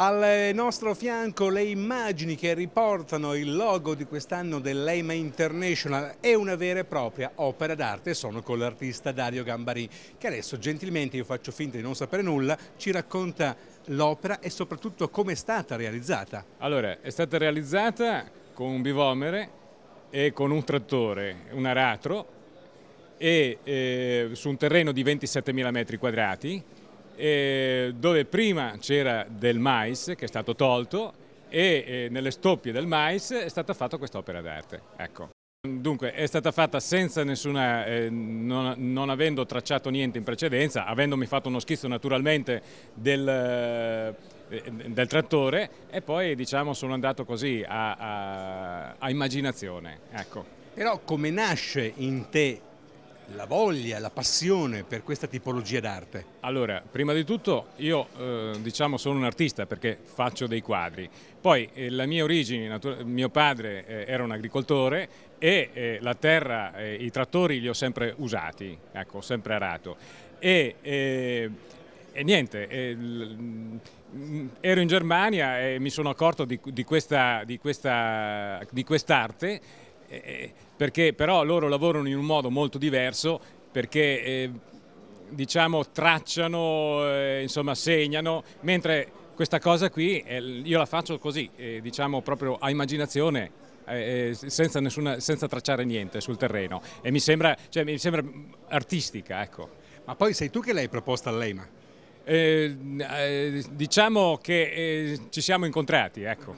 Al nostro fianco le immagini che riportano il logo di quest'anno dell'EIMA International è una vera e propria opera d'arte. Sono con l'artista Dario Gambari che adesso gentilmente, io faccio finta di non sapere nulla, ci racconta l'opera e soprattutto come è stata realizzata. Allora, è stata realizzata con un bivomere e con un trattore, un aratro, e eh, su un terreno di 27.000 metri quadrati eh, dove prima c'era del mais che è stato tolto e eh, nelle stoppie del mais è stata fatta quest'opera d'arte. Ecco. Dunque è stata fatta senza nessuna, eh, non, non, avendo tracciato niente in precedenza, avendomi fatto uno schizzo naturalmente del, eh, del trattore e poi diciamo sono andato così a, a, a immaginazione. Ecco. Però come nasce in te la voglia, la passione per questa tipologia d'arte? Allora, prima di tutto io eh, diciamo sono un artista perché faccio dei quadri, poi eh, la mia origine, mio padre eh, era un agricoltore e eh, la terra, eh, i trattori li ho sempre usati, ecco, ho sempre arato e, eh, e niente, mm, ero in Germania e mi sono accorto di, di questa, di questa, di quest'arte eh, eh, perché però loro lavorano in un modo molto diverso perché eh, diciamo tracciano, eh, insomma segnano, mentre questa cosa qui eh, io la faccio così, eh, diciamo proprio a immaginazione. Senza, nessuna, senza, tracciare niente sul terreno e mi sembra, cioè, mi sembra artistica. Ecco. Ma poi sei tu che l'hai proposta all'EMA? Eh, eh, diciamo che eh, ci siamo incontrati, ecco.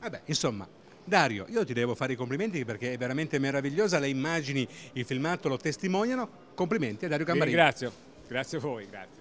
Vabbè, insomma, Dario, io ti devo fare i complimenti perché è veramente meravigliosa, le immagini, il filmato lo testimoniano. Complimenti a Dario Gambarini. Grazie, grazie a voi, grazie.